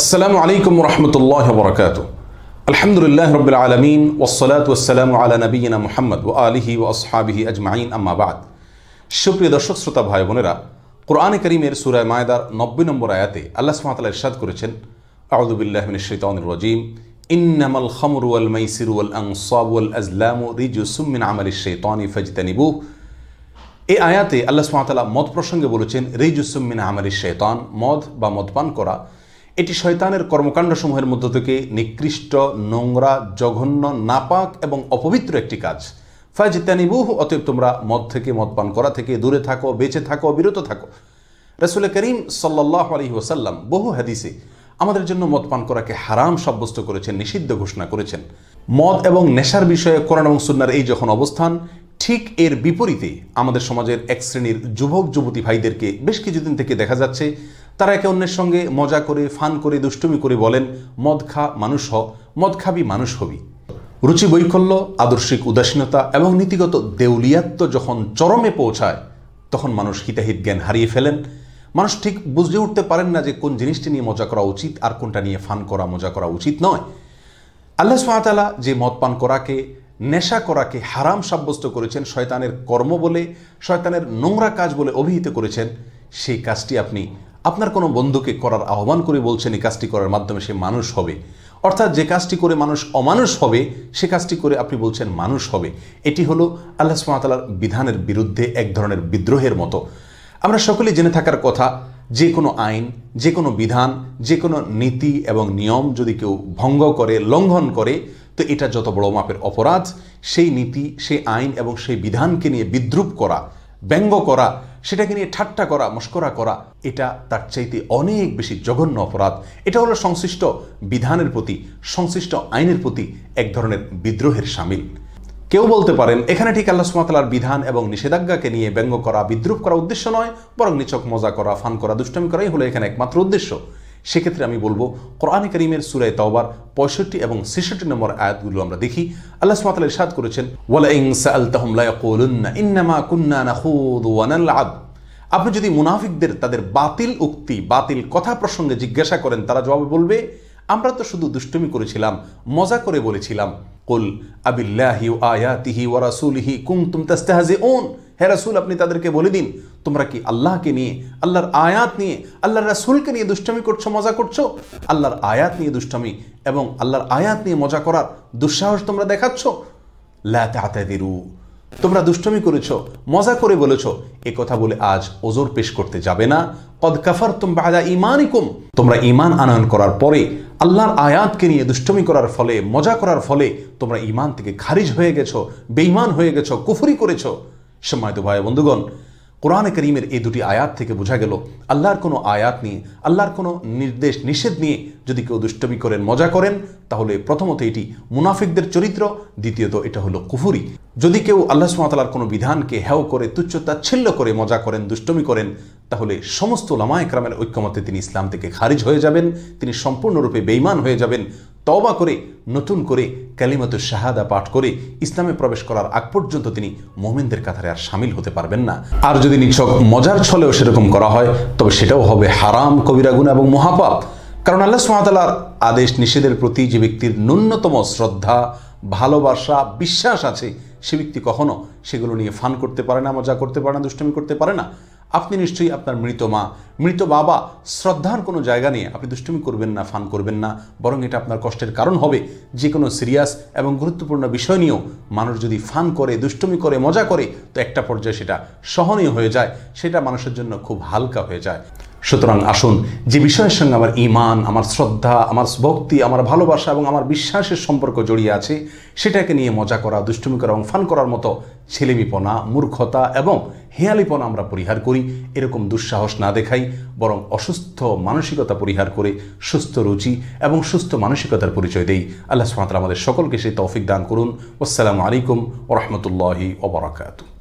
আসসালামু আলাইকুম রহমতুল্লাহ বরকাত আলহামদুলিল্লাহ রবিল আলমিন ওসলাত ওসালাম আলা নবীনা মোহাম্মদ ও আলিহি ও আসহাবিহি আজমাইন আম্মাবাদ সুপ্রিয় দর্শক শ্রোতা ভাই বোনেরা কোরআনে করিমের সুরায় মায়দার নব্বই নম্বর আয়াতে আল্লাহ সুমাতাল ইরশাদ করেছেন আউদুবিল্লাহ মিন শৈতানুর রজিম ইন্নামাল খমরু আল মাইসিরু আল আংসাব আল আজলামু রিজুসুম মিন আমাল শৈতানি ফজতানিবু এই আয়াতে আল্লাহ সুমাতালা মদ প্রসঙ্গে বলেছেন রিজুসুম মিন আমাল শৈতান মদ বা মদপান করা এটি শয়তানের কর্মকাণ্ডসমূহের মধ্য থেকে নিকৃষ্ট নোংরা জঘন্য নাপাক এবং অপবিত্র একটি কাজ বহু অতএব তোমরা মদ থেকে মদ পান করা থেকে দূরে থাকো বেঁচে থাকো বিরত থাকো রসুল করিম সাল্লাহ আলী ওসাল্লাম বহু হাদিসে আমাদের জন্য মদ পান করাকে হারাম সাব্যস্ত করেছেন নিষিদ্ধ ঘোষণা করেছেন মদ এবং নেশার বিষয়ে কোরআন এবং সুন্নার এই যখন অবস্থান ঠিক এর বিপরীতে আমাদের সমাজের এক শ্রেণীর যুবক যুবতী ভাইদেরকে বেশ কিছুদিন থেকে দেখা যাচ্ছে তারা একে অন্যের সঙ্গে মজা করে ফান করে দুষ্টুমি করে বলেন মদ খা মানুষ হ মদ খাবি মানুষ হবি রুচি বৈকল্য আদর্শিক উদাসীনতা এবং নীতিগত দেউলিয়াত্ব যখন চরমে পৌঁছায় তখন মানুষ হিতাহিত জ্ঞান হারিয়ে ফেলেন মানুষ ঠিক বুঝে উঠতে পারেন না যে কোন জিনিসটি নিয়ে মজা করা উচিত আর কোনটা নিয়ে ফান করা মজা করা উচিত নয় আল্লাহ সুহাতালা যে মদ পান করাকে নেশা করাকে হারাম সাব্যস্ত করেছেন শয়তানের কর্ম বলে শয়তানের নোংরা কাজ বলে অভিহিত করেছেন সেই কাজটি আপনি আপনার কোনো বন্ধুকে করার আহ্বান করে বলছেন এই কাজটি করার মাধ্যমে সে মানুষ হবে অর্থাৎ যে কাজটি করে মানুষ অমানুষ হবে সে কাজটি করে আপনি বলছেন মানুষ হবে এটি হলো আল্লাহ সুমাতালার বিধানের বিরুদ্ধে এক ধরনের বিদ্রোহের মতো আমরা সকলে জেনে থাকার কথা যে কোনো আইন যে কোনো বিধান যে কোনো নীতি এবং নিয়ম যদি কেউ ভঙ্গ করে লঙ্ঘন করে তো এটা যত বড় মাপের অপরাধ সেই নীতি সেই আইন এবং সেই বিধানকে নিয়ে বিদ্রুপ করা ব্যঙ্গ করা সেটাকে নিয়ে ঠাট্টা করা মস্করা করা এটা তার চাইতে অনেক বেশি জঘন্য অপরাধ এটা হলো সংশ্লিষ্ট বিধানের প্রতি সংশ্লিষ্ট আইনের প্রতি এক ধরনের বিদ্রোহের সামিল কেউ বলতে পারেন এখানে ঠিক আল্লাহ সুমাতালার বিধান এবং নিষেধাজ্ঞাকে নিয়ে ব্যঙ্গ করা বিদ্রুপ করা উদ্দেশ্য নয় বরং নিচক মজা করা ফান করা দুষ্টমি করাই হলো এখানে একমাত্র উদ্দেশ্য সেক্ষেত্রে আমি বলবো কোরআনে করিমের সুরায় তাওবার পঁয়ষট্টি এবং ছেষট্টি নম্বর আয়াতগুলো আমরা দেখি আল্লাহ সুমাতাল সাদ করেছেন আপনি যদি মুনাফিকদের তাদের বাতিল উক্তি বাতিল কথা প্রসঙ্গে জিজ্ঞাসা করেন তারা জবাবে বলবে আমরা তো শুধু দুষ্টুমি করেছিলাম মজা করে বলেছিলাম কুল আবিল্লাহি আয়াতিহি ওয়া রাসূলিহি কুনতুম তাস্তাহজিউন হে রসুল আপনি তাদেরকে বলে দিন তোমরা কি আল্লাহকে নিয়ে আল্লাহর আয়াত নিয়ে আল্লাহর রাসুলকে নিয়ে দুষ্টমি করছো মজা করছো আল্লাহর আয়াত নিয়ে দুষ্টমি এবং আল্লাহর আয়াত নিয়ে মজা করার দুঃসাহস তোমরা দেখাচ্ছ লু তোমরা দুষ্টমি করেছ মজা করে বলেছ এ কথা বলে আজ ওজোর পেশ করতে যাবে না কদ কাফার তুম বাদা ইমানিকুম তোমরা ইমান আনয়ন করার পরে আল্লাহর আয়াতকে নিয়ে দুষ্টমি করার ফলে মজা করার ফলে তোমরা ইমান থেকে খারিজ হয়ে গেছো বেইমান হয়ে গেছো কুফুরি করেছো সম্মানিত ভাই বন্ধুগণ কোরআনে করিমের এই দুটি আয়াত থেকে বোঝা গেল আল্লাহর কোনো আয়াত নিয়ে আল্লাহর কোনো নির্দেশ নিষেধ নিয়ে যদি কেউ দুষ্টমি করেন মজা করেন তাহলে প্রথমত এটি মুনাফিকদের চরিত্র দ্বিতীয়ত এটা হলো কুফুরি যদি কেউ আল্লাহ সুমাতালার কোনো বিধানকে হ্যাও করে তুচ্ছ তাচ্ছিল্য করে মজা করেন দুষ্টমি করেন তাহলে সমস্ত লামা ঐক্যমতে তিনি ইসলাম থেকে খারিজ হয়ে যাবেন তিনি সম্পূর্ণরূপে বেইমান হয়ে যাবেন তওবা করে নতুন করে কালিমাত শাহাদা পাঠ করে ইসলামে প্রবেশ করার আগ পর্যন্ত তিনি মোমেনদের কাতারে আর সামিল হতে পারবেন না আর যদি নিছক মজার ছলেও সেরকম করা হয় তবে সেটাও হবে হারাম কবিরাগুন এবং মহাপাপ কারণ আল্লাহ সোহাতালার আদেশ নিষেধের প্রতি যে ব্যক্তির ন্যূনতম শ্রদ্ধা ভালোবাসা বিশ্বাস আছে সে ব্যক্তি কখনো সেগুলো নিয়ে ফান করতে পারে না মজা করতে পারে না দুষ্টমি করতে পারে না আপনি নিশ্চয়ই আপনার মৃত মা মৃত বাবা শ্রদ্ধার কোনো জায়গা নিয়ে আপনি দুষ্টুমি করবেন না ফান করবেন না বরং এটা আপনার কষ্টের কারণ হবে যে কোনো সিরিয়াস এবং গুরুত্বপূর্ণ বিষয় নিয়েও মানুষ যদি ফান করে দুষ্টুমি করে মজা করে তো একটা পর্যায়ে সেটা সহনীয় হয়ে যায় সেটা মানুষের জন্য খুব হালকা হয়ে যায় সুতরাং আসুন যে বিষয়ের সঙ্গে আমার ইমান আমার শ্রদ্ধা আমার ভক্তি আমার ভালোবাসা এবং আমার বিশ্বাসের সম্পর্ক জড়িয়ে আছে সেটাকে নিয়ে মজা করা দুষ্টুমি করা এবং ফান করার মতো ছেলেমিপনা মূর্খতা এবং হেয়ালিপনা আমরা পরিহার করি এরকম দুঃসাহস না দেখাই বরং অসুস্থ মানসিকতা পরিহার করে সুস্থ রুচি এবং সুস্থ মানসিকতার পরিচয় দেই আল্লাহ সুমাত আমাদের সকলকে সেই তৌফিক দান করুন আসসালামু আলাইকুম ও রহমতুল্লাহি ওবরাকাতু